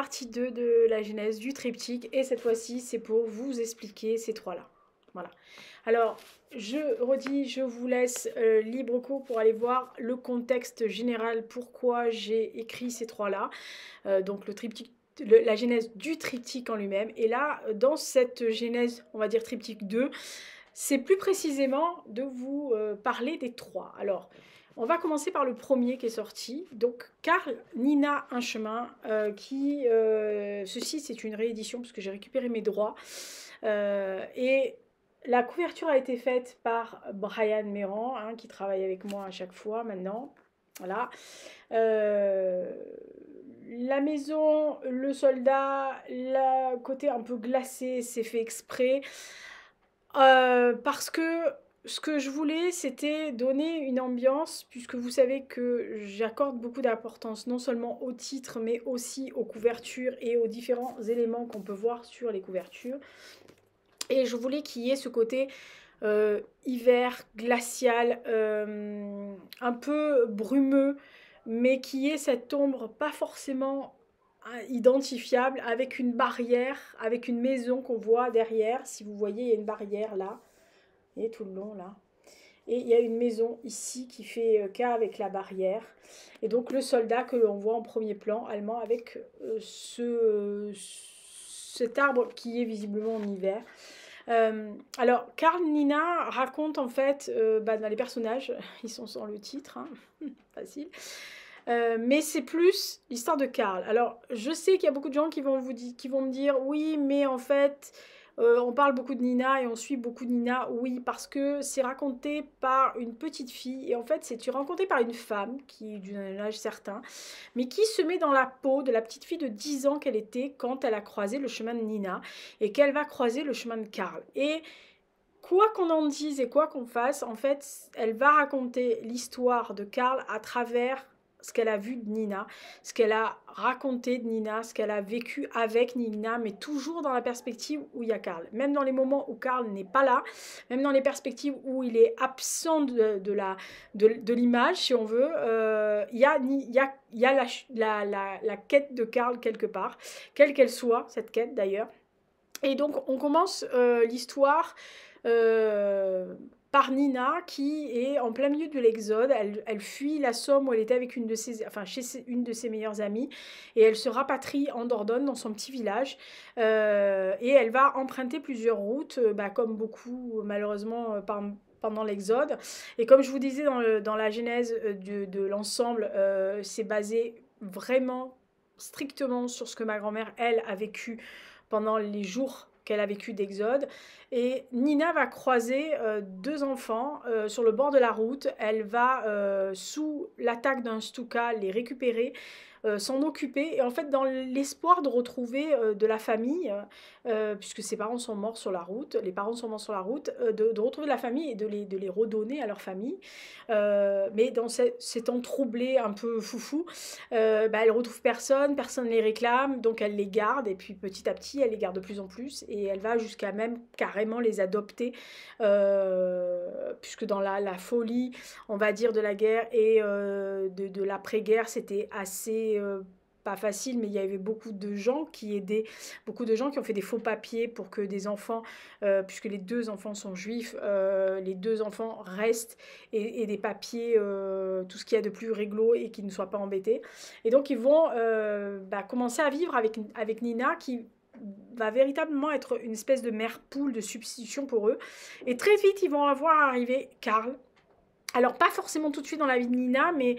partie 2 de la genèse du triptyque et cette fois-ci c'est pour vous expliquer ces trois-là. Voilà. Alors, je redis, je vous laisse euh, libre cours pour aller voir le contexte général, pourquoi j'ai écrit ces trois-là. Euh, donc, le triptyque, la genèse du triptyque en lui-même. Et là, dans cette genèse, on va dire triptyque 2, c'est plus précisément de vous euh, parler des trois. Alors, on va commencer par le premier qui est sorti. Donc, Carl Nina Un Chemin, euh, qui. Euh, ceci, c'est une réédition parce que j'ai récupéré mes droits. Euh, et la couverture a été faite par Brian Méran, hein, qui travaille avec moi à chaque fois maintenant. Voilà. la maison, le soldat, le côté un peu glacé, c'est fait exprès. parce que ce que je voulais, c'était donner une ambiance, puisque vous savez que j'accorde beaucoup d'importance non seulement au titre, mais aussi aux couvertures et aux différents éléments qu'on peut voir sur les couvertures. Et je voulais qu'il y ait ce côté euh, hiver, glacial, euh, un peu brumeux, mais qu'il y ait cette ombre pas forcément euh, identifiable, avec une barrière, avec une maison qu'on voit derrière. Si vous voyez, il y a une barrière là. Et tout le long là. Et il y a une maison ici qui fait euh, cas avec la barrière. Et donc le soldat que l'on voit en premier plan allemand avec euh, ce, euh, cet arbre qui est visiblement en hiver. alors, Karl Nina raconte en fait bah, les personnages, ils sont sans le titre, hein, facile. mais c'est plus l'histoire de Karl. Alors, je sais qu'il y a beaucoup de gens qui vont, vous qui vont me dire oui, mais en fait, euh, on parle beaucoup de Nina et on suit beaucoup de Nina, oui, parce que c'est raconté par une petite fille et en fait c'est raconté par une femme qui est d'un âge certain, mais qui se met dans la peau de la petite fille de 10 ans qu'elle était quand elle a croisé le chemin de Nina et qu'elle va croiser le chemin de Karl. Et quoi qu'on en dise et quoi qu'on fasse, en fait, elle va raconter l'histoire de Karl à travers ce qu'elle a vu de Nina, ce qu'elle a raconté de Nina, ce qu'elle a vécu avec Nina, mais toujours dans la perspective où il y a Karl. Même dans les moments où Karl n'est pas là, même dans les perspectives où il est absent de, la de, l'image, si on veut, euh, il y a, la, quête de Karl quelque part, quelle qu'elle soit, cette quête d'ailleurs. Et donc on commence euh, l'histoire... Euh, par Nina qui est en plein milieu de l'exode. Elle, fuit la Somme où elle était avec une de ses, enfin, chez une de ses meilleures amies et elle se rapatrie en Dordogne dans son petit village euh, et elle va emprunter plusieurs routes, euh, bah, comme beaucoup malheureusement euh, par, pendant l'Exode. Et comme je vous disais dans, le, dans la genèse de, l'ensemble, c'est basé vraiment strictement sur ce que ma grand-mère, elle, a vécu pendant les jours qu'elle a vécu d'exode. Et Nina va croiser euh, deux enfants euh, sur le bord de la route. Elle va, euh, sous l'attaque d'un Stuka, les récupérer euh, s'en occuper, et en fait dans l'espoir de retrouver euh, de la famille, euh, puisque ses parents sont morts sur la route, les parents sont morts sur la route, de, retrouver de la famille et de les, de les redonner à leur famille. mais dans ces, temps troublés, un peu foufou, bah, elle retrouve personne, personne ne les réclame, donc elle les garde, et puis petit à petit, elle les garde de plus en plus, et elle va jusqu'à même carrément les adopter, puisque dans la, folie, on va dire, de la guerre et de, de l'après-guerre, c'était assez euh, pas facile, mais il y avait beaucoup de gens qui aidaient, beaucoup de gens qui ont fait des faux papiers pour que des enfants, euh, puisque les deux enfants sont juifs, euh, les deux enfants restent et, des papiers, tout ce qu'il y a de plus réglo et qui ne soient pas embêtés. Et donc ils vont bah, commencer à vivre avec, avec Nina qui va véritablement être une espèce de mère poule de substitution pour eux. Et très vite, ils vont avoir arrivé Karl. Alors pas forcément tout de suite dans la vie de Nina, mais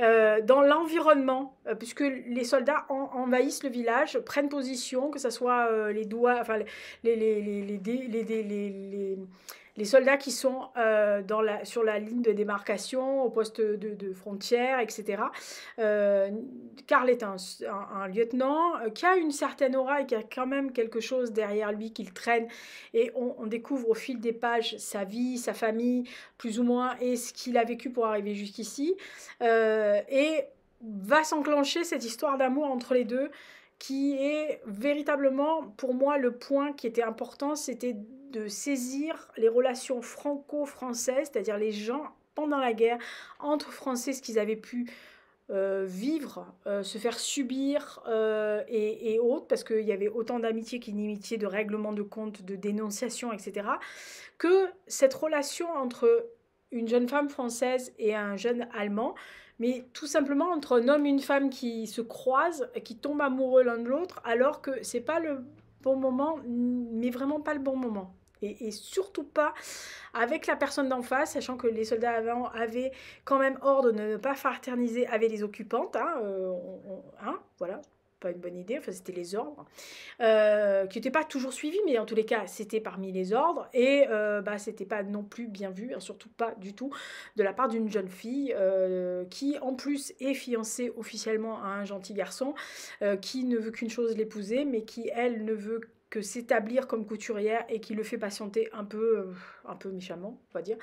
euh, dans l'environnement, euh, puisque les soldats envahissent le village, prennent position, que ce soit euh, les doigts, enfin les, les, les, les les soldats qui sont euh, dans la, sur la ligne de démarcation, au poste de, frontière, etc. Euh, Karl est un, lieutenant euh, qui a une certaine aura et qui a quand même quelque chose derrière lui qu'il traîne. Et on, on, découvre au fil des pages sa vie, sa famille, plus ou moins, et ce qu'il a vécu pour arriver jusqu'ici. Euh, et va s'enclencher cette histoire d'amour entre les deux qui est véritablement pour moi le point qui était important, c'était de saisir les relations franco-françaises, c'est-à-dire les gens pendant la guerre entre Français, ce qu'ils avaient pu euh, vivre, euh, se faire subir euh, et, autres, parce qu'il y avait autant d'amitié qu'inimitié, de règlement de compte, de dénonciation, etc., que cette relation entre une jeune femme française et un jeune allemand, mais tout simplement entre un homme et une femme qui se croisent, qui tombent amoureux l'un de l'autre, alors que c'est pas le bon moment, mais vraiment pas le bon moment et, surtout pas avec la personne d'en face, sachant que les soldats avant avaient quand même ordre de ne pas fraterniser avec les occupantes. Hein, euh, hein, voilà, pas une bonne idée, enfin c'était les ordres, euh, qui n'étaient pas toujours suivis, mais en tous les cas c'était parmi les ordres, et euh, bah, c'était pas non plus bien vu, hein, surtout pas du tout, de la part d'une jeune fille euh, qui en plus est fiancée officiellement à un gentil garçon, euh, qui ne veut qu'une chose l'épouser, mais qui elle ne veut que s'établir comme couturière et qui le fait patienter un peu, euh, un peu méchamment, on va dire,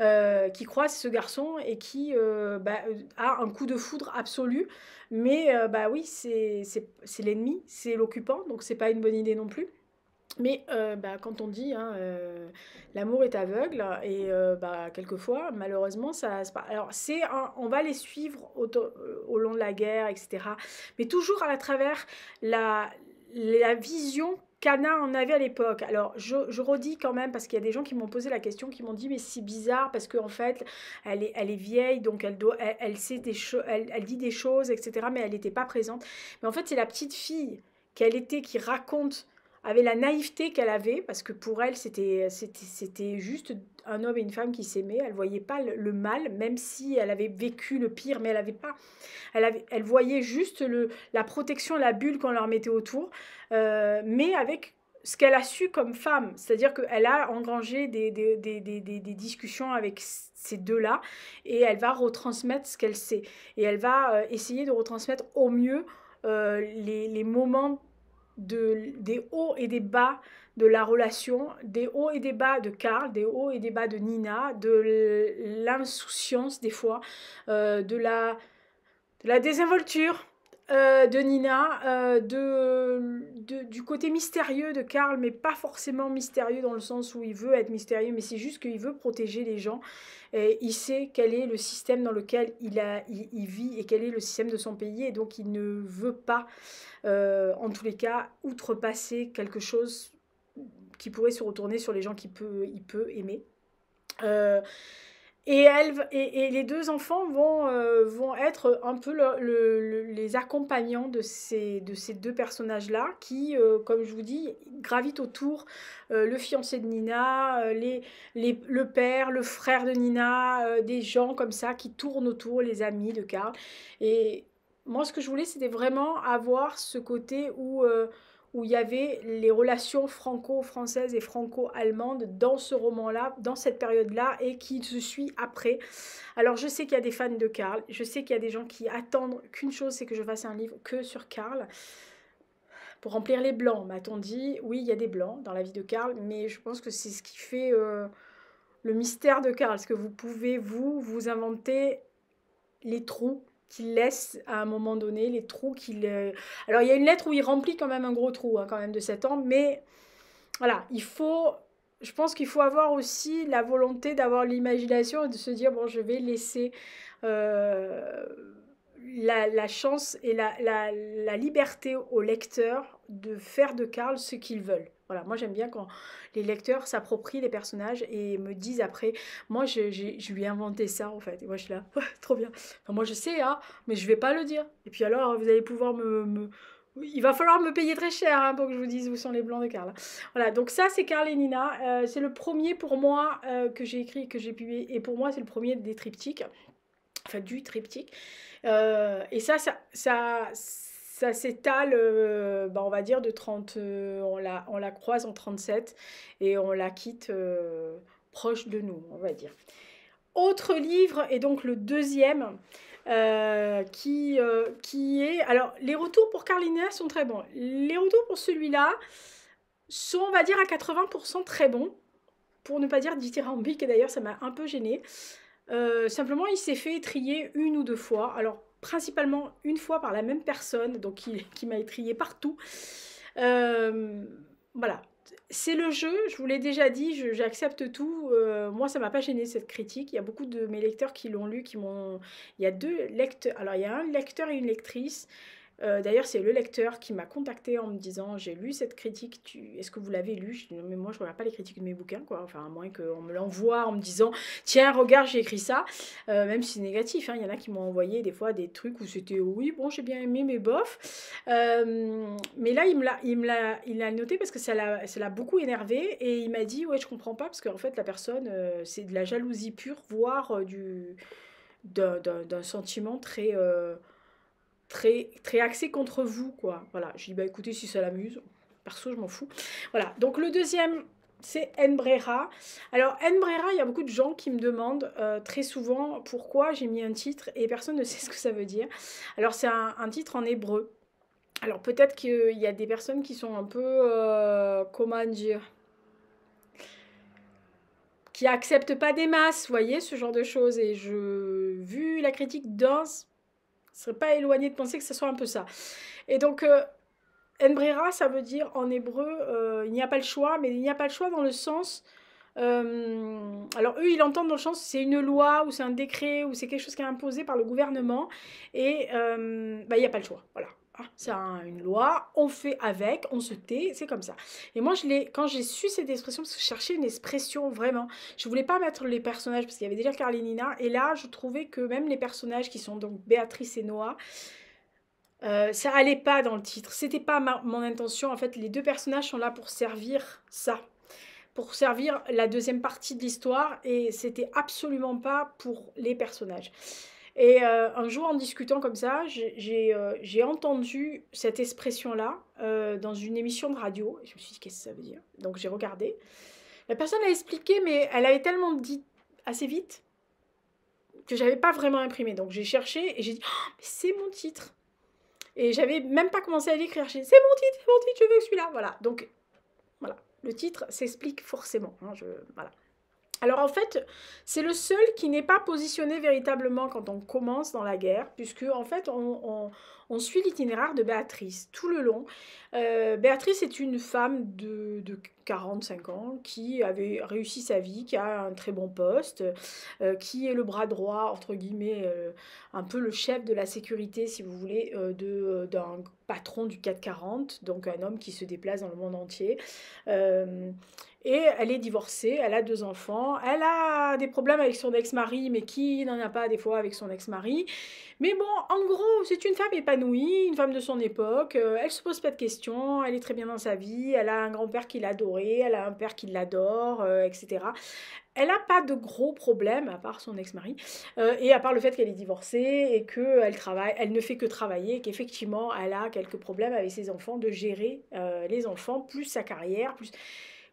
euh, qui croise ce garçon et qui euh, bah, a un coup de foudre absolu. Mais bah oui, c'est l'ennemi, c'est l'occupant, donc c'est pas une bonne idée non plus. Mais bah, quand on dit hein, l'amour est aveugle, et bah, quelquefois, malheureusement, ça se Alors, c'est on va les suivre au, au, long de la guerre, etc. Mais toujours à la travers la, la vision Cana en avait à l'époque. Alors, je, redis quand même, parce qu'il y a des gens qui m'ont posé la question, qui m'ont dit, mais c'est bizarre, parce qu'en fait, elle est, elle est vieille, donc elle, doit, elle, sait des elle dit des choses, etc., mais elle n'était pas présente. Mais en fait, c'est la petite fille qu'elle était qui raconte avait la naïveté qu'elle avait, parce que pour elle, c'était, juste un homme et une femme qui s'aimaient. Elle voyait pas le, mal, même si elle avait vécu le pire, mais elle avait pas. Elle, elle voyait juste le, la protection, la bulle qu'on leur mettait autour, euh, mais avec ce qu'elle a su comme femme. C'est-à-dire qu'elle a engrangé des, des, discussions avec ces deux-là et elle va retransmettre ce qu'elle sait. Et elle va euh, essayer de retransmettre au mieux euh, les, les moments de, des hauts et des bas de la relation, des hauts et des bas de Karl, des hauts et des bas de Nina, de l'insouciance des fois, euh, de la désinvolture, euh, de Nina, euh, de, du côté mystérieux de Karl, mais pas forcément mystérieux dans le sens où il veut être mystérieux, mais c'est juste qu'il veut protéger les gens. Et il sait quel est le système dans lequel il, a, il, vit et quel est le système de son pays, et donc il ne veut pas, euh, en tous les cas, outrepasser quelque chose qui pourrait se retourner sur les gens qu'il peut, il peut aimer. Et, et, les deux enfants vont, euh, vont être un peu les accompagnants de ces, de ces deux personnages-là qui, euh, comme je vous dis, gravitent autour euh, le fiancé de Nina, les, les, le père, le frère de Nina, des gens comme ça qui tournent autour, les amis de Karl. Et moi, ce que je voulais, c'était vraiment avoir ce côté où où il y avait les relations franco-françaises et franco-allemandes dans ce roman-là, dans cette période-là, et qui se suit après. Alors je sais qu'il y a des fans de Karl, je sais qu'il y a des gens qui attendent qu'une chose, c'est que je fasse un livre que sur Karl. Pour remplir les blancs, m'a-t-on dit. Oui, il y a des blancs dans la vie de Karl, mais je pense que c'est ce qui fait euh, le mystère de Karl, ce que vous pouvez, vous, vous inventer les trous qu'il laisse à un moment donné, les trous qu'il... Euh, alors il y a une lettre où il remplit quand même un gros trou, hein, quand même de 7 ans, mais voilà, il faut... Je pense qu'il faut avoir aussi la volonté d'avoir l'imagination et de se dire, bon, je vais laisser... Euh, la, chance et la, la, la liberté au lecteur de faire de Karl ce qu'ils veulent. Voilà, moi j'aime bien quand les lecteurs s'approprient les personnages et me disent après, moi je, je, inventer lui ai inventé ça en fait. Et moi je suis là, trop bien. moi je sais, hein, mais je vais pas le dire. Et puis alors vous allez pouvoir me, il va falloir me payer très cher hein, pour que je vous dise où sont les blancs de Carl. Hein. Voilà, donc ça c'est Karl et Nina. Euh, c'est le premier pour moi euh, que j'ai écrit, que j'ai publié. Et pour moi c'est le premier des triptyques. Enfin du triptyque. Euh, et ça, ça, ça ça s'étale, euh, bah, on va dire, de 30. Euh, on, la, croise en 37 et on la quitte euh, proche de nous, on va dire. Autre livre, et donc le deuxième, qui, qui est. Alors, les retours pour Carlinéa sont très bons. Les retours pour celui-là sont, on va dire, à 80% très bons, pour ne pas dire dithyrambique, et d'ailleurs, ça m'a un peu gênée. simplement, il s'est fait trier une ou deux fois. Alors, principalement une fois par la même personne, donc qui, m'a étrié partout. Euh, voilà, c'est le jeu, je vous l'ai déjà dit, j'accepte tout. Euh, moi, ça m'a pas gêné cette critique. Il y a beaucoup de mes lecteurs qui l'ont lu, qui m'ont. Il y a deux lecteurs. Alors, il y a un lecteur et une lectrice euh, d'ailleurs, c'est le lecteur qui m'a contacté en me disant J'ai lu cette critique, tu... est-ce que vous l'avez lu Je mais moi, je ne regarde pas les critiques de mes bouquins, quoi. Enfin, à moins qu'on me l'envoie en me disant Tiens, regarde, j'ai écrit ça. Euh, même si c'est négatif, hein, il y en a qui m'ont envoyé des fois des trucs où c'était Oui, bon, j'ai bien aimé, mais bof. Euh, mais là, il me l'a noté parce que ça l'a beaucoup énervé et il m'a dit Ouais, je comprends pas, parce qu'en fait, la personne, c'est de la jalousie pure, voire d'un sentiment très très, très axé contre vous, quoi. Voilà, je dis, bah écoutez, si ça l'amuse, perso, je m'en fous. Voilà, donc le deuxième, c'est Enbrera. Alors, Enbrera, il y a beaucoup de gens qui me demandent euh, très souvent pourquoi j'ai mis un titre et personne ne sait ce que ça veut dire. Alors, c'est un, titre en hébreu. Alors, peut-être qu'il y a des personnes qui sont un peu. Euh, comment dire qui acceptent pas des masses, voyez, ce genre de choses. Et je, vu la critique dense serais pas éloigné de penser que ce soit un peu ça. Et donc, euh, ça veut dire en hébreu, euh, il n'y a pas le choix, mais il n'y a pas le choix dans le sens. Euh, alors eux, ils entendent dans le sens c'est une loi ou c'est un décret ou c'est quelque chose qui est imposé par le gouvernement et euh, bah, il n'y a pas le choix. Voilà, ah, c'est une loi, on fait avec, on se tait, c'est comme ça. Et moi, je quand j'ai su cette expression, parce que je cherchais une expression vraiment, je voulais pas mettre les personnages, parce qu'il y avait déjà Carlinina, et là, je trouvais que même les personnages qui sont donc Béatrice et Noah, euh, ça allait pas dans le titre, c'était pas mon intention. En fait, les deux personnages sont là pour servir ça, pour servir la deuxième partie de l'histoire, et c'était absolument pas pour les personnages. Et euh, un jour, en discutant comme ça, j'ai euh, entendu cette expression-là euh, dans une émission de radio. je me suis dit, qu'est-ce que ça veut dire Donc j'ai regardé. La personne a expliqué, mais elle avait tellement dit assez vite que j'avais pas vraiment imprimé. Donc j'ai cherché et j'ai dit, oh, c'est mon titre. Et j'avais même pas commencé à l'écrire. J'ai c'est mon titre, c'est mon titre, je veux celui-là. Voilà. Donc, voilà. Le titre s'explique forcément. Hein, je, voilà. Alors en fait, c'est le seul qui n'est pas positionné véritablement quand on commence dans la guerre, puisque en fait on, suit l'itinéraire de Béatrice tout le long. Euh, Béatrice est une femme de, 45 ans qui avait réussi sa vie, qui a un très bon poste, euh, qui est le bras droit, entre guillemets, euh, un peu le chef de la sécurité, si vous voulez, d'un patron du 440, donc un homme qui se déplace dans le monde entier. Et elle est divorcée, elle a deux enfants, elle a des problèmes avec son ex-mari, mais qui n'en a pas des fois avec son ex-mari. Mais bon, en gros, c'est une femme épanouie, une femme de son époque, euh, elle se pose pas de questions, elle est très bien dans sa vie, elle a un grand-père qui l'adorait, elle a un père qui l'adore, euh, etc. Elle n'a pas de gros problèmes, à part son ex-mari, euh, et à part le fait qu'elle est divorcée et qu'elle travaille, elle ne fait que travailler, qu'effectivement, elle a quelques problèmes avec ses enfants, de gérer les enfants, plus sa carrière, plus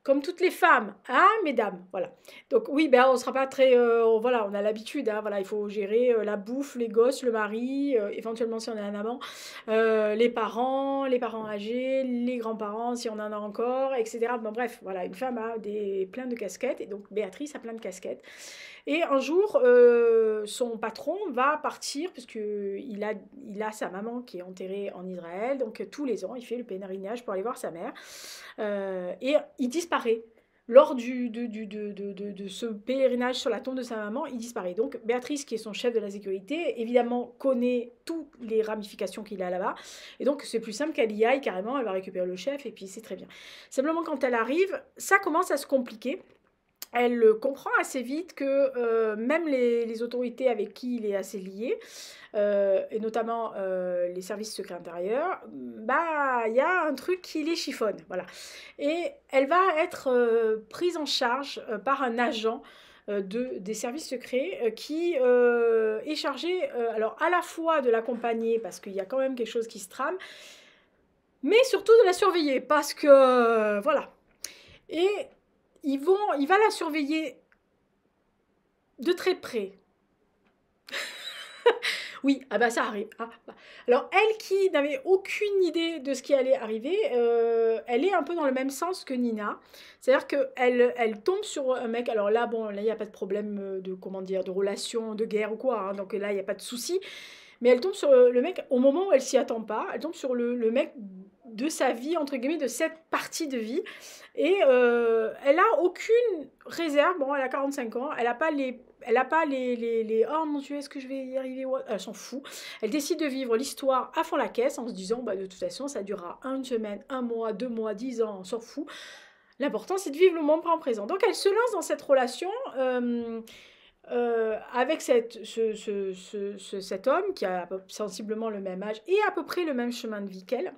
comme toutes les femmes, hein, mesdames, voilà. Donc oui, ben on sera pas très, euh, voilà, on a l'habitude, hein, voilà, il faut gérer euh, la bouffe, les gosses, le mari, euh, éventuellement si on a un amant, les parents, les parents âgés, les grands-parents si on en a encore, etc. Bon bref, voilà, une femme a des plein de casquettes et donc Béatrice a plein de casquettes et un jour, euh, son patron va partir, puisqu'il a, il a sa maman qui est enterrée en Israël. Donc tous les ans, il fait le pèlerinage pour aller voir sa mère. Euh, et il disparaît. Lors de, de, ce pèlerinage sur la tombe de sa maman, il disparaît. Donc Béatrice, qui est son chef de la sécurité, évidemment connaît toutes les ramifications qu'il a là-bas. Et donc c'est plus simple qu'elle y aille carrément, elle va récupérer le chef et puis c'est très bien. Simplement quand elle arrive, ça commence à se compliquer elle comprend assez vite que euh, même les, autorités avec qui il est assez lié, euh, et notamment euh, les services secrets intérieurs, bah il y a un truc qui les chiffonne, voilà. Et elle va être prise en charge par un agent de, des services secrets qui est chargé alors à la fois de l'accompagner parce qu'il y a quand même quelque chose qui se trame, mais surtout de la surveiller parce que voilà. Et il va la surveiller de très près. oui, ah bah ça arrive. Ah, bah. Alors elle qui n'avait aucune idée de ce qui allait arriver, euh, elle est un peu dans le même sens que Nina. C'est-à-dire qu'elle elle tombe sur un mec. Alors là, bon, là, il n'y a pas de problème euh, de, comment dire, de relation, de guerre ou quoi. Hein. donc là, il n'y a pas de souci. Mais elle tombe sur euh, le mec au moment où elle s'y attend pas. Elle tombe sur le, le mec de sa vie, entre guillemets, de cette partie de vie. Et euh, elle a aucune réserve. Bon, elle a 45 ans. Elle n'a pas les elle n'a pas les, les, les, Oh mon Dieu, est-ce que je vais y arriver Elle s'en fout. Elle décide de vivre l'histoire à fond la caisse en se disant bah, De toute façon, ça durera une semaine, un mois, deux mois, dix ans, on s'en fout. L'important, c'est de vivre le moment présent. Donc, elle se lance dans cette relation. Euh, euh, avec cette, ce, ce, cet homme qui a sensiblement le même âge et à peu près le même chemin de vie qu'elle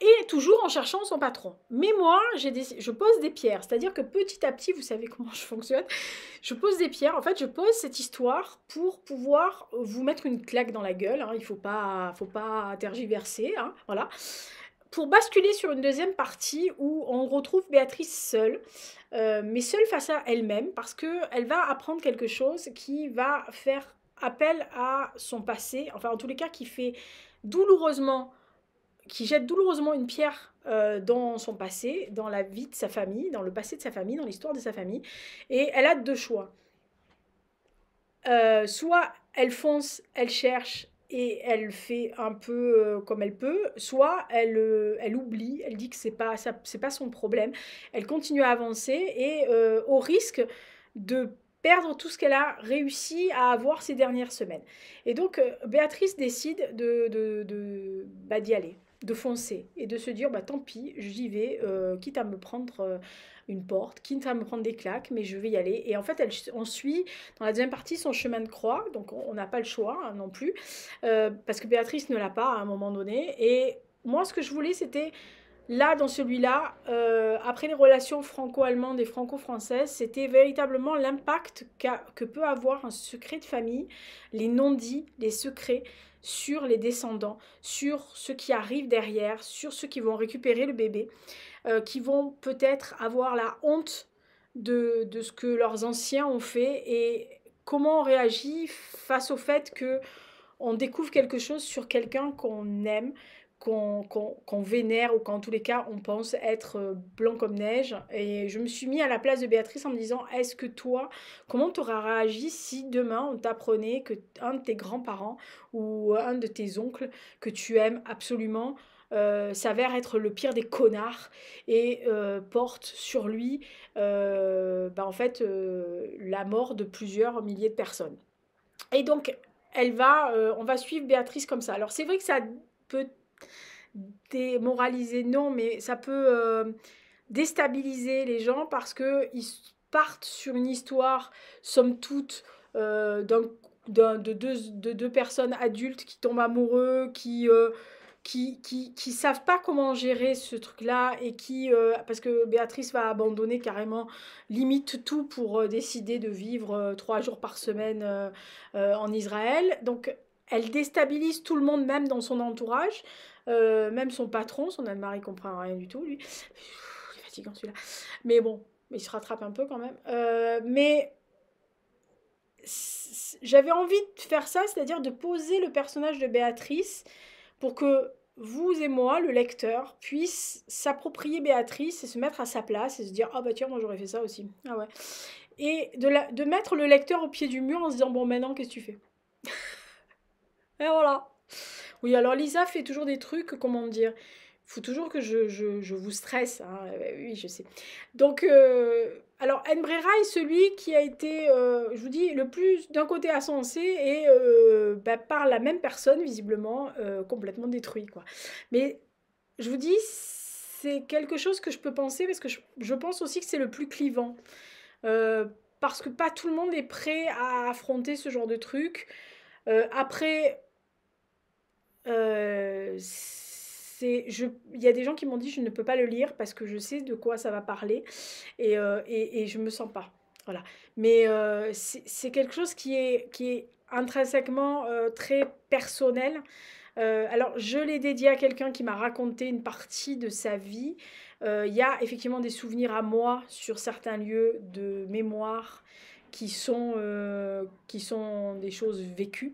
et toujours en cherchant son patron. Mais moi, je pose des pierres, c'est-à-dire que petit à petit, vous savez comment je fonctionne, je pose des pierres, en fait, je pose cette histoire pour pouvoir euh, vous mettre une claque dans la gueule, hein. il ne faut pas, faut pas tergiverser, hein. voilà, pour basculer sur une deuxième partie où on retrouve Béatrice seule, euh, mais seule face à elle-même, parce qu'elle va apprendre quelque chose qui va faire appel à son passé, enfin en tous les cas qui fait douloureusement qui jette douloureusement une pierre euh, dans son passé, dans la vie de sa famille, dans le passé de sa famille, dans l'histoire de sa famille. Et elle a deux choix. Euh, soit elle fonce, elle cherche et elle fait un peu euh, comme elle peut, soit elle, elle oublie, elle dit que c'est pas pas son problème, elle continue à avancer et au risque de perdre tout ce qu'elle a réussi à avoir ces dernières semaines. Et donc, Béatrice décide de, bah, d'y aller de foncer et de se dire bah tant pis, j'y vais, euh, quitte à me prendre euh, une porte, quitte à me prendre des claques, mais je vais y aller. Et en fait, elle, on suit dans la deuxième partie son chemin de croix, donc on n'a pas le choix hein, non plus, euh, parce que Béatrice ne l'a pas à un moment donné. Et moi, ce que je voulais, c'était là, dans celui-là, après les relations franco-allemandes et franco-françaises, c'était véritablement l'impact que peut avoir un secret de famille, les non-dits, les secrets sur les descendants, sur ceux qui arrivent derrière, sur ceux qui vont récupérer le bébé, euh, qui vont peut-être avoir la honte de, de, ce que leurs anciens ont fait et comment on réagit face au fait que on découvre quelque chose sur quelqu'un qu'on aime, qu'on vénère ou qu'en tous les cas on pense être euh, blanc comme neige. Et je me suis mis à la place de Béatrice en me disant est-ce que toi, comment tu réagi si demain on t'apprenait que un de tes grands-parents ou un de tes oncles que tu aimes absolument euh, s'avère être le pire des connards et euh, porte sur lui bah, en fait la mort de plusieurs milliers de personnes. Et donc elle va, on va suivre Béatrice comme ça. Alors c'est vrai que ça peut démoraliser, non, mais ça peut euh, déstabiliser les gens parce qu'ils partent sur une histoire, somme toute, euh, de, deux, de deux personnes adultes qui tombent amoureux, qui... Euh, qui, savent pas comment gérer ce truc-là et qui, parce que Béatrice va abandonner carrément limite tout pour décider de vivre trois jours par semaine en Israël. Donc elle déstabilise tout le monde, même dans son entourage. Euh, même son patron, son mari comprend rien du tout, lui. est fatigant celui-là. Mais bon, il se rattrape un peu quand même. Euh, mais j'avais envie de faire ça, c'est-à-dire de poser le personnage de Béatrice pour que vous et moi, le lecteur, puisse s'approprier Béatrice et se mettre à sa place et se dire Ah bah tiens, moi j'aurais fait ça aussi. Ah ouais. Et de, de mettre le lecteur au pied du mur en se disant Bon, maintenant, qu'est-ce que tu fais Et voilà. Oui, alors Lisa fait toujours des trucs, comment dire faut toujours que je, vous stresse. Hein, euh, bah oui, je sais. Donc, euh, alors, Enbrera est celui qui a été, euh, je vous dis, le plus d'un côté ascensé et bah, par la même personne, visiblement, complètement détruit. Quoi. Mais je vous dis, c'est quelque chose que je peux penser parce que je, je pense aussi que c'est le plus clivant. parce que pas tout le monde est prêt à affronter ce genre de truc. après, euh, il y a des gens qui m'ont dit je ne peux pas le lire parce que je sais de quoi ça va parler et, euh, et, je me sens pas. Voilà. Mais euh, c'est quelque chose qui est, qui est intrinsèquement très personnel. alors, je l'ai dédié à quelqu'un qui m'a raconté une partie de sa vie. Il y a effectivement des souvenirs à moi sur certains lieux de mémoire qui sont, qui sont des choses vécues.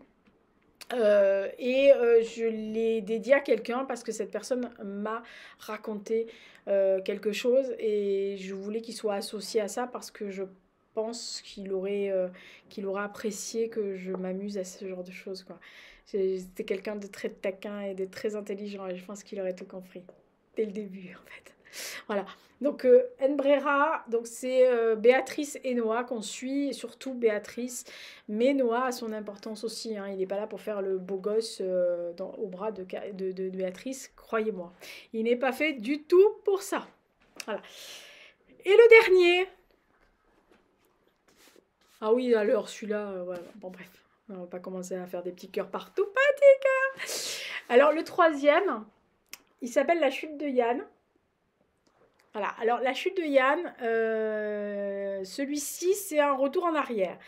Euh, et euh, je l'ai dédié à quelqu'un parce que cette personne m'a raconté euh, quelque chose et je voulais qu'il soit associé à ça parce que je pense qu'il aurait, qu'il apprécié que je m'amuse à ce genre de choses. Quoi. C'était quelqu'un de très taquin et de très intelligent et je pense qu'il aurait tout compris dès le début en fait voilà. Donc, euh, Enbrera, donc c'est euh, Béatrice et Noah qu'on suit, et surtout Béatrice. Mais Noah a son importance aussi. Hein. Il n'est pas là pour faire le beau gosse euh, dans, au bras de, de, Béatrice, croyez-moi. Il n'est pas fait du tout pour ça. Voilà. Et le dernier. Ah oui, alors celui-là, voilà. Bon, bref. On va pas commencer à faire des petits cœurs partout. des cœurs Alors, le troisième, il s'appelle La chute de Yann alors la chute de Yann, euh, celui-ci, c'est un retour en arrière.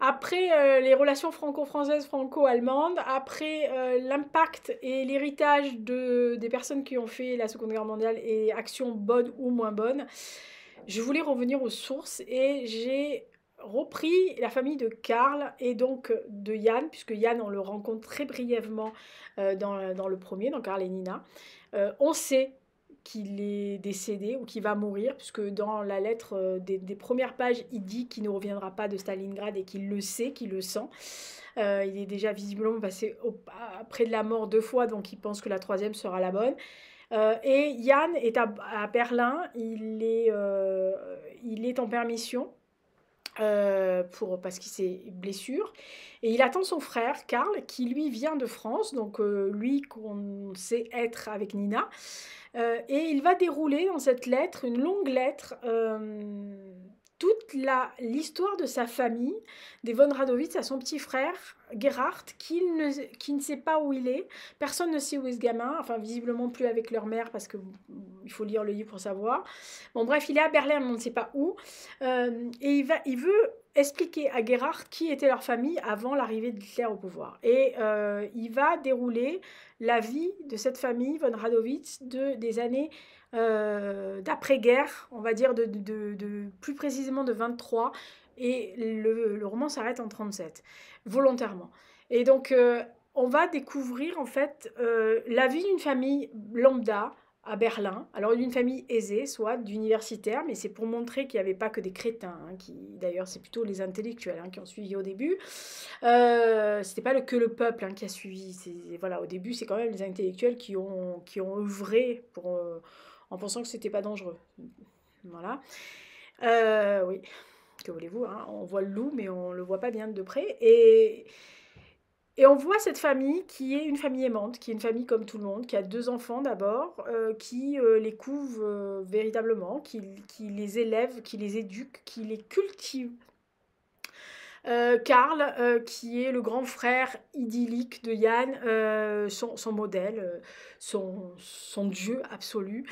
Après euh, les relations franco-françaises, franco-allemandes, après euh, l'impact et l'héritage de, des personnes qui ont fait la Seconde Guerre mondiale et actions bonnes ou moins bonnes, je voulais revenir aux sources et j'ai repris la famille de Karl et donc de Yann, puisque Yann, on le rencontre très brièvement dans, dans, le premier, dans Karl et Nina. on sait qu'il est décédé ou qu'il va mourir, puisque dans la lettre euh, des, premières pages, il dit qu'il ne reviendra pas de Stalingrad et qu'il le sait, qu'il le sent. Euh, il est déjà visiblement passé au, près de la mort deux fois, donc il pense que la troisième sera la bonne. Euh, et Yann est à, Berlin, il est, il est en permission euh, pour, parce qu'il s'est blessure. Et il attend son frère, Karl, qui lui vient de France, donc euh, lui qu'on sait être avec Nina. Euh, et il va dérouler dans cette lettre, une longue lettre toute l'histoire de sa famille, des von Radowitz à son petit frère, Gerhard, qui ne, qui ne sait pas où il est. Personne ne sait où est ce gamin, enfin visiblement plus avec leur mère, parce qu'il faut lire le livre pour savoir. Bon bref, il est à Berlin, on ne sait pas où. Euh, et il, va, il veut expliquer à Gerhard qui était leur famille avant l'arrivée de d'Hitler au pouvoir. Et euh, il va dérouler la vie de cette famille, von Radowitz, de, des années euh, d'après-guerre, on va dire de, de, plus précisément de 23, et le, roman s'arrête en 37, volontairement. Et donc, euh, on va découvrir en fait euh, la vie d'une famille lambda à Berlin, alors d'une famille aisée, soit d'universitaires, mais c'est pour montrer qu'il n'y avait pas que des crétins, hein, qui d'ailleurs c'est plutôt les intellectuels hein, qui ont suivi au début. Euh, c'était pas le, que le peuple hein, qui a suivi. Voilà, au début c'est quand même les intellectuels qui ont qui ont œuvré pour en pensant que c'était pas dangereux. Voilà. Euh, oui, que voulez-vous hein? On voit le loup, mais on le voit pas bien de près. Et, et on voit cette famille qui est une famille aimante, qui est une famille comme tout le monde, qui a deux enfants d'abord, euh, qui euh, les couve véritablement, qui, qui les élève, qui les éduque, qui les cultive Carl, euh, euh, qui est le grand frère idyllique de Yann, euh, son, modèle, son, dieu absolu.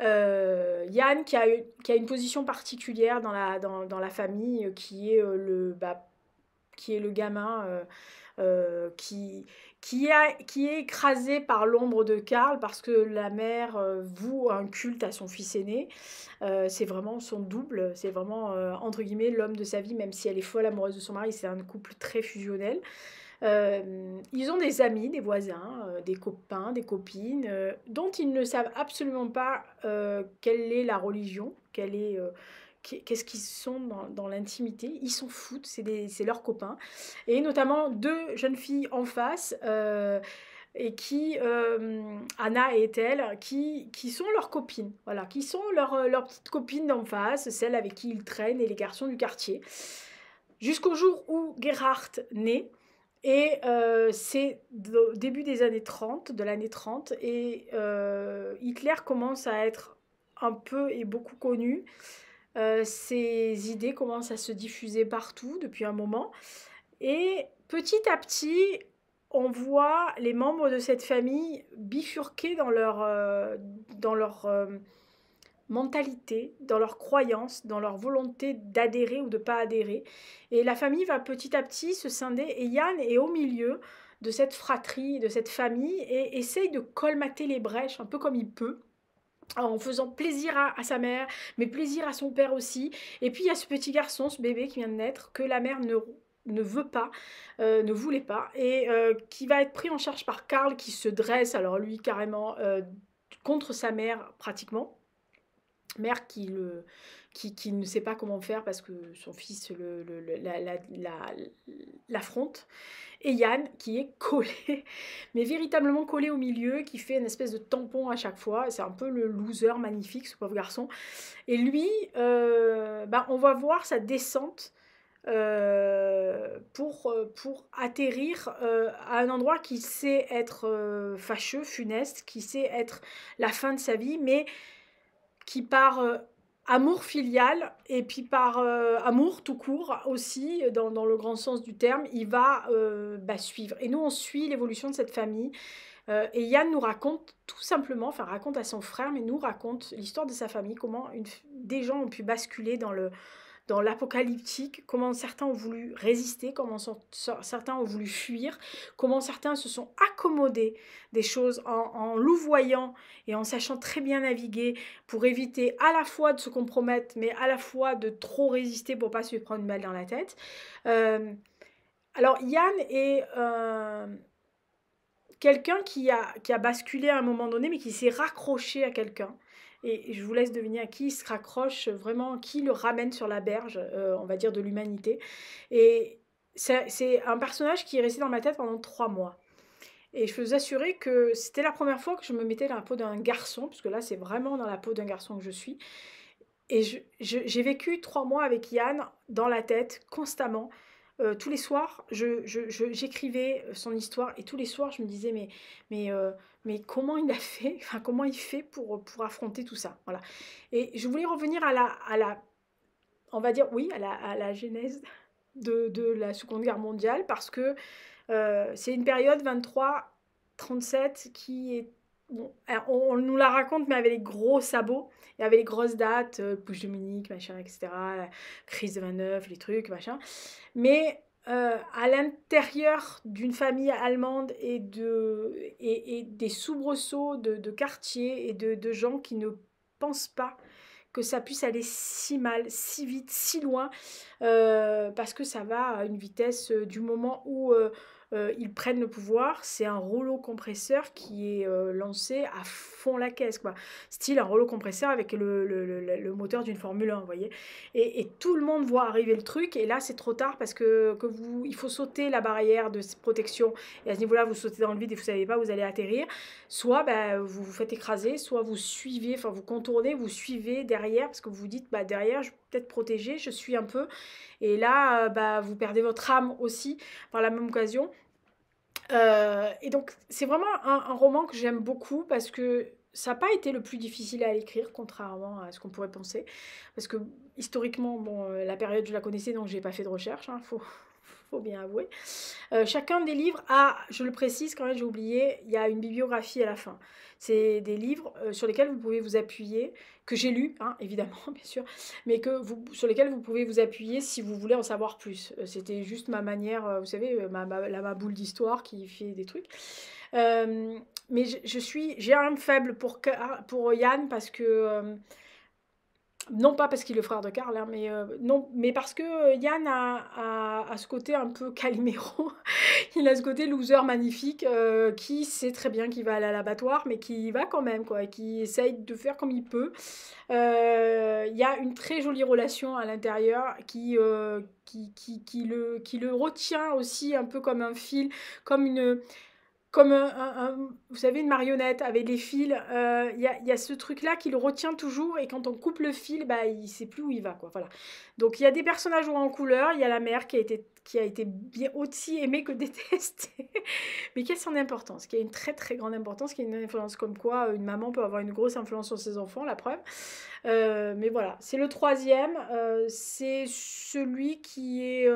Yann, qui a, une position particulière dans la, famille, qui est, le, bah, qui est le gamin qui, qui, a, qui est écrasé par l'ombre de Karl parce que la mère euh, voue un culte à son fils aîné. Euh, c'est vraiment son double, c'est vraiment euh, entre guillemets l'homme de sa vie, même si elle est folle amoureuse de son mari, c'est un couple très fusionnel. ils ont des amis, des voisins, des copains, des copines, dont ils ne savent absolument pas quelle est la religion, quelle est qu'est-ce qu'ils sont dans, l'intimité. Ils s'en foutent, c'est leurs copains. Et notamment deux jeunes filles en face. Euh, et qui, euh, Anna et Ethel, qui, sont leurs copines, voilà, qui sont leurs petites copines d'en face, celles avec qui ils traînent et les garçons du quartier. Jusqu'au jour où Gerhardt naît, et euh, c'est au début des années 30, de l'année 30, et Hitler commence à être un peu et beaucoup connu. Euh, ces idées commencent à se diffuser partout depuis un moment. Et petit à petit, on voit les membres de cette famille bifurquer dans leur, euh, dans leur euh, mentalité, dans leur croyance, dans leur volonté d'adhérer ou de pas adhérer. Et la famille va petit à petit se scinder. Et Yann est au milieu de cette fratrie, de cette famille, et essaye de colmater les brèches un peu comme il peut en faisant plaisir à, sa mère, mais plaisir à son père aussi. Et puis il y a ce petit garçon, ce bébé qui vient de naître, que la mère ne, ne veut pas, euh, ne voulait pas, et euh, qui va être pris en charge par Karl qui se dresse, alors lui carrément euh, contre sa mère pratiquement, mère qui, le, qui, ne sait pas comment faire parce que son fils la, l'affronte. Et Yann qui est collé, mais véritablement collé au milieu, qui fait une espèce de tampon à chaque fois. C'est un peu le loser magnifique, ce pauvre garçon. Et lui, euh, bah, on va voir sa descente euh, pour, euh, pour atterrir à un endroit qui sait être fâcheux, funeste, qui sait être la fin de sa vie, mais qui part amour filial et puis par euh, amour tout court aussi, dans, le grand sens du terme, il va euh, bah, suivre. Et nous, on suit l'évolution de cette famille. Euh, et Yann nous raconte tout simplement, enfin raconte à son frère, mais nous raconte l'histoire de sa famille, comment des gens ont pu basculer dans le, dans l'apocalyptique, comment certains ont voulu résister, comment certains ont voulu fuir, comment certains se sont accommodés des choses en, louvoyant et en sachant très bien naviguer pour éviter à la fois de se compromettre, mais à la fois de trop résister pour pas se prendre une balle dans la tête. Euh, alors Yann est... Euh, quelqu'un qui a, qui a basculé à un moment donné, mais qui s'est raccroché à quelqu'un. Et je vous laisse deviner à qui il se raccroche vraiment, qui le ramène sur la berge, euh, on va dire, de l'humanité. Et c'est un personnage qui est resté dans ma tête pendant trois mois. Et je peux vous assurer que c'était la première fois que je me mettais dans la peau d'un garçon, puisque là, c'est vraiment dans la peau d'un garçon que je suis. Et j'ai vécu trois mois avec Yann dans la tête, constamment. Euh, tous les soirs, j'écrivais euh, son histoire et tous les soirs, je me disais, mais, mais, euh, mais comment il a fait, enfin, comment il fait pour, pour affronter tout ça. Voilà. Et je voulais revenir à la, à la on va dire, oui, à la, à la genèse de, de, la Seconde Guerre mondiale parce que c'est une période 23-37 qui est on, nous la raconte, mais avec les gros sabots, et avait les grosses dates, euh, Dominique, machin, etc., la crise de 29, les trucs, machin. Mais euh, à l'intérieur d'une famille allemande et, de, et, des soubresauts de, quartiers et de, gens qui ne pensent pas que ça puisse aller si mal, si vite, si loin, euh, parce que ça va à une vitesse euh, du moment où euh, ils prennent le pouvoir, c'est un rouleau compresseur qui est euh, lancé à fond la caisse, quoi. Style un rouleau compresseur avec le, le, le, moteur d'une Formule 1, vous voyez. Et, tout le monde voit arriver le truc, et là c'est trop tard parce que, que vous, il faut sauter la barrière de protection, et à ce niveau-là vous sautez dans le vide et vous savez pas, vous allez atterrir. Soit bah, vous vous faites écraser, soit vous suivez, enfin vous contournez, vous suivez derrière parce que vous vous dites, bah, derrière je vais peut-être protéger, je suis un peu. Et là, bah, vous perdez votre âme aussi par la même occasion. Euh, et donc, c'est vraiment un, roman que j'aime beaucoup parce que ça n'a pas été le plus difficile à écrire, contrairement à ce qu'on pourrait penser. Parce que historiquement, bon, euh, la période, je la connaissais, donc je n'ai pas fait de recherche, il hein, faut, bien avouer. Euh, chacun des livres a, je le précise quand même, j'ai oublié, il y a une bibliographie à la fin. C'est des livres euh, sur lesquels vous pouvez vous appuyer, que j'ai lu hein, évidemment, bien sûr, mais que vous, sur lesquels vous pouvez vous appuyer si vous voulez en savoir plus. Euh, c'était juste ma manière, euh, vous savez, ma, ma, boule d'histoire qui fait des trucs. mais je, suis, j'ai un faible pour, ah, pour Yann parce que non pas parce qu'il est le frère de Karl, hein, mais, euh, non, mais parce que euh, Yann a, a, ce côté un peu calimero, il a ce côté loser magnifique euh, qui sait très bien qu'il va aller à l'abattoir, mais qui va quand même, quoi, et qui essaye de faire comme il peut. Il y a une très jolie relation à l'intérieur qui, qui, qui, qui, le, qui le retient aussi un peu comme un fil, comme une comme, vous savez, une marionnette avec des fils. Euh, il y, a, ce truc-là qui le retient toujours. Et quand on coupe le fil, bah, il sait plus où il va. Quoi, voilà. Donc, il y a des personnages en couleur. Il y a la mère qui a été qui a été bien aussi aimée que détestée, mais qui a son importance, qui a une très très grande importance, qui a une influence comme quoi euh, une maman peut avoir une grosse influence sur ses enfants, la preuve. Euh, mais voilà, c'est le troisième, c'est celui qui est,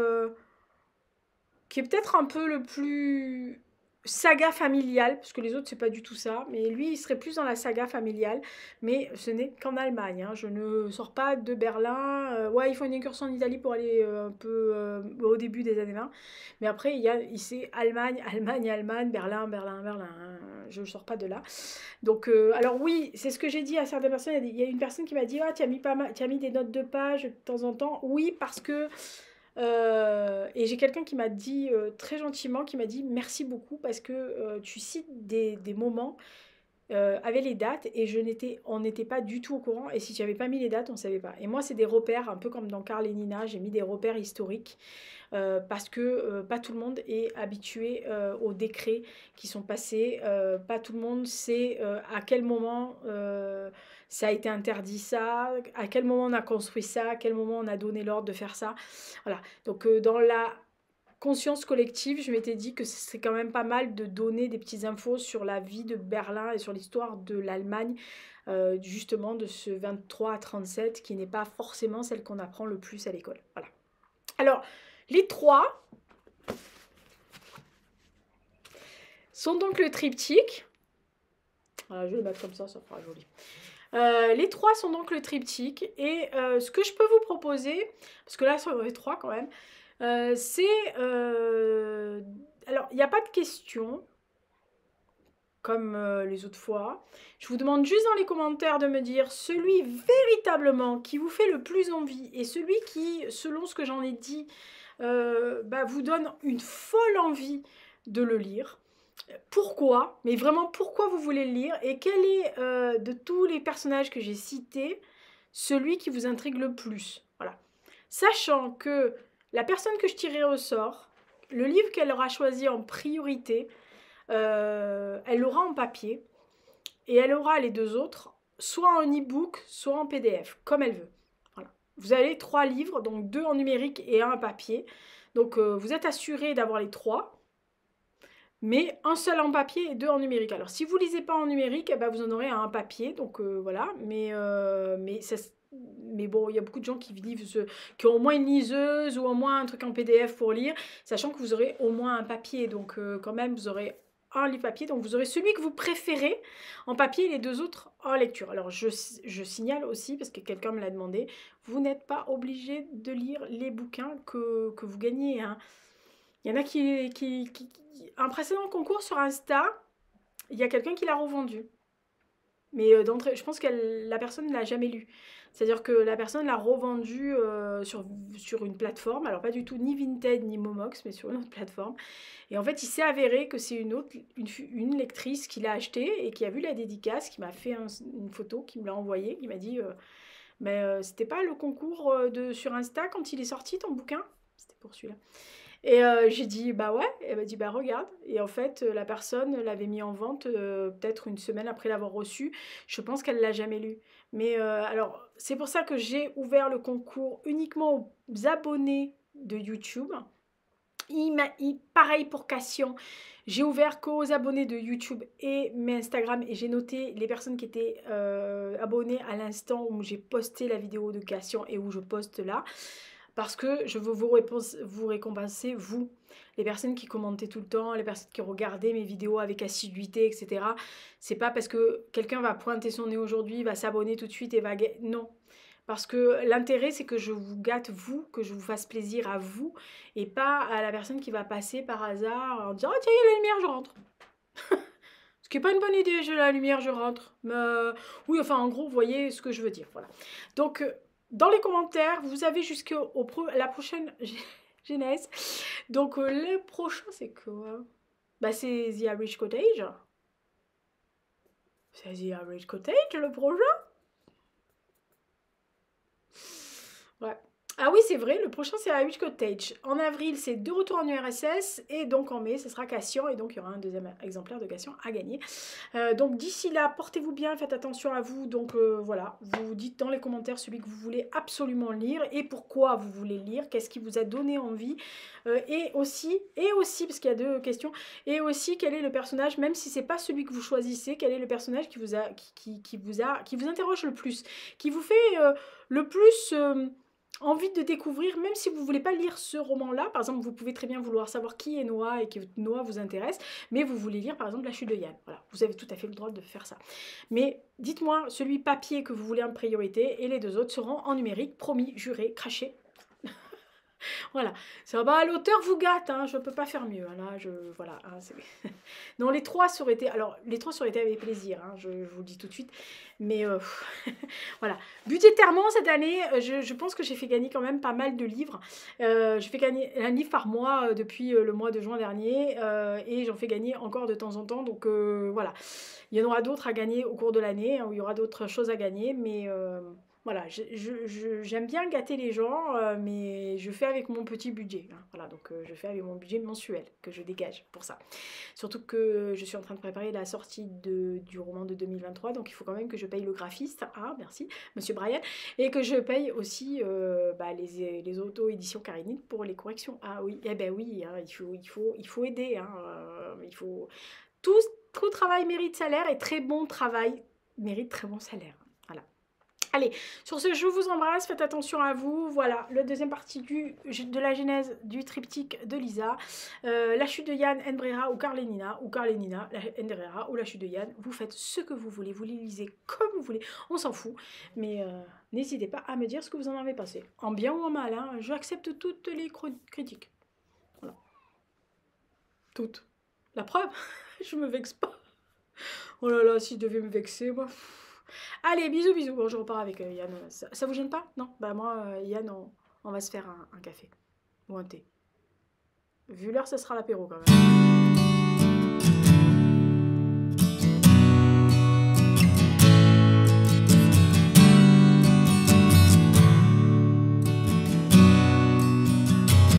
qui est peut-être un peu le plus saga familiale, parce que les autres, c'est pas du tout ça, mais lui, il serait plus dans la saga familiale, mais ce n'est qu'en Allemagne. Hein. Je ne sors pas de Berlin. Euh, ouais, il faut une incursion en Italie pour aller euh, un peu euh, au début des années 20, mais après, il y a Allemagne, Allemagne, Allemagne, Berlin, Berlin, Berlin. Hein. Je ne sors pas de là. Donc, alors oui, c'est ce que j'ai dit à certaines personnes. Il y a une personne qui m'a dit Ah, tu as, as, mis des notes de page de temps en temps. Oui, parce que euh, et j'ai quelqu'un qui m'a dit euh, très gentiment, qui m'a dit merci beaucoup parce que euh, tu cites des moments euh, avaient avait les dates et je n'étais, on n'était pas du tout au courant. Et si tu n'avais pas mis les dates, on ne savait pas. Et moi, c'est des repères, un peu comme dans Carl et Nina, j'ai mis des repères historiques euh, parce que euh, pas tout le monde est habitué aux décrets qui sont passés. pas tout le monde sait à quel moment ça a été interdit ça, à quel moment on a construit ça, à quel moment on a donné l'ordre de faire ça. Voilà. Donc dans la conscience collective, je m'étais dit que ce serait quand même pas mal de donner des petites infos sur la vie de Berlin et sur l'histoire de l'Allemagne, euh, justement de ce 23 à 37 qui n'est pas forcément celle qu'on apprend le plus à l'école. Voilà. Alors, les trois sont donc le triptyque. Voilà, je vais le mettre comme ça, ça fera joli. Euh, les trois sont donc le triptyque et euh, ce que je peux vous proposer, parce que là sur les trois quand même, euh, c'est... Euh, alors, il n'y a pas de question, comme euh, les autres fois. Je vous demande juste dans les commentaires de me dire celui véritablement qui vous fait le plus envie et celui qui, selon ce que j'en ai dit, bah, vous donne une folle envie de le lire pourquoi, mais vraiment pourquoi vous voulez le lire et quel est de tous les personnages que j'ai cités celui qui vous intrigue le plus. Voilà. Sachant que la personne que je tirerai au sort, le livre qu'elle aura choisi en priorité, euh, elle l'aura en papier et elle aura les deux autres soit en e-book, soit en PDF, comme elle veut. Vous avez trois livres, donc deux en numérique et un en papier. Donc euh, vous êtes assuré d'avoir les trois, mais un seul en papier et deux en numérique. Alors si vous lisez pas en numérique, eh ben, vous en aurez un papier, donc euh, voilà. Mais, mais mais bon, il y a beaucoup de gens qui vivent, qui ont au moins une liseuse ou au moins un truc en PDF pour lire, sachant que vous aurez au moins un papier. Donc euh, quand même, vous aurez un livre papier. Donc vous aurez celui que vous préférez en papier et les deux autres en lecture. Alors je, je signale aussi, parce que quelqu'un me l'a demandé, vous n'êtes pas obligé de lire les bouquins que, que vous gagnez. Hein. Il y en a qui, qui, Un précédent concours sur Insta, il y a quelqu'un qui l'a revendu. Mais euh, d'entrée, je pense que la personne ne l'a jamais lu. C'est-à-dire que la personne l'a revendu euh, sur, sur une plateforme, alors pas du tout ni Vinted ni Momox, mais sur une autre plateforme. Et en fait, il s'est avéré que c'est une, autre, une, lectrice qui l'a acheté et qui a vu la dédicace, qui m'a fait une photo, qui me l'a envoyée, qui m'a dit euh, Mais euh, c'était pas le concours de, sur Insta quand il est sorti ton bouquin C'était pour celui-là. Et euh, j'ai dit, bah ouais. elle m'a dit, bah regarde. Et en fait, euh, la personne l'avait mis en vente euh, peut-être une semaine après l'avoir reçu. Je pense qu'elle l'a jamais lu. Mais alors, c'est pour ça que j'ai ouvert le concours uniquement aux abonnés de YouTube. Il pareil pour Cassian, J'ai ouvert qu'aux abonnés de YouTube et mes Instagram et j'ai noté les personnes qui étaient abonnées à l'instant où j'ai posté la vidéo de Cassian et où je poste là parce que je veux vous, vous récompenser, vous, les personnes qui commentaient tout le temps, les personnes qui regardaient mes vidéos avec assiduité, etc. C'est pas parce que quelqu'un va pointer son nez aujourd'hui, va s'abonner tout de suite et va... Non, parce que l'intérêt c'est que je vous gâte vous, que je vous fasse plaisir à vous et pas à la personne qui va passer par hasard en disant oh tiens il y a la lumière je rentre ce qui est pas une bonne idée j'ai la lumière je rentre mais euh, oui enfin en gros vous voyez ce que je veux dire voilà donc euh, dans les commentaires, vous avez jusqu'à pro la prochaine genèse. Donc euh, le prochain, c'est quoi Bah c'est The Average Cottage. C'est The Average Cottage le prochain Ah oui, c'est vrai, le prochain c'est à Cottage. En avril, c'est deux retours en URSS et donc en mai, ce sera Cassian et donc il y aura un deuxième exemplaire de Cassian à gagner. Euh, donc d'ici là, portez-vous bien, faites attention à vous. Donc euh, voilà, vous dites dans les commentaires celui que vous voulez absolument lire et pourquoi vous voulez lire, qu'est-ce qui vous a donné envie euh, et aussi et aussi parce qu'il y a deux questions et aussi quel est le personnage même si c'est pas celui que vous choisissez, quel est le personnage qui vous a qui vous a qui vous interroge le plus, qui vous fait le plus envie de découvrir, même si vous ne voulez pas lire ce roman-là, par exemple, vous pouvez très bien vouloir savoir qui est Noah et que Noah vous intéresse, mais vous voulez lire par exemple La chute de Yann. Voilà, vous avez tout à fait le droit de faire ça. Mais dites-moi celui papier que vous voulez en priorité et les deux autres seront en numérique, promis, juré, craché, voilà. Ça, ah bah, l'auteur vous gâte, hein, je ne peux pas faire mieux. Hein, je, voilà, hein, non, les trois seraient été... Alors, les trois seraient avec plaisir, je, vous le dis tout de suite. Mais euh, voilà. Budgétairement, cette année, euh, je, pense que j'ai fait gagner quand même pas mal de livres. Euh, je fais gagner un livre par mois depuis le mois de juin dernier. et j'en fais gagner encore de temps en temps. Donc, voilà. Il y en aura d'autres à gagner au cours de l'année, il y aura d'autres choses à gagner. Mais voilà, j'aime bien gâter les gens, euh, mais je fais avec mon petit budget. Hein. voilà, donc euh, je fais avec mon budget mensuel que je dégage pour ça. Surtout que je suis en train de préparer la sortie de, du roman de 2023, donc il faut quand même que je paye le graphiste. Ah, merci, monsieur Brian. Et que je paye aussi euh, bah, les, les auto-éditions Carinine pour les corrections. Ah oui, eh ben oui, hein, il, faut, il, faut, il faut aider. il faut... Tout, tout travail mérite salaire et très bon travail mérite très bon salaire. Allez, sur ce, je vous embrasse, faites attention à vous. Voilà, la deuxième partie de la genèse du triptyque de Lisa. Euh, la chute de Yann, Endrera ou Carlenina, ou Carlenina, Enbrera ou la chute de Yann. Vous faites ce que vous voulez, vous les lisez comme vous voulez, on s'en fout. Mais euh, n'hésitez pas à me dire ce que vous en avez passé, en bien ou en mal. Hein. J'accepte toutes les critiques. Voilà. Toutes. La preuve, je me vexe pas. Oh là là, si je devais me vexer, moi. Allez, bisous, bisous. Bon, je repars avec euh, Yann. Ça, vous gêne pas Non Bah moi, euh, Yann, on, va se faire un, un café. Ou un thé. Vu l'heure, ça sera l'apéro quand même.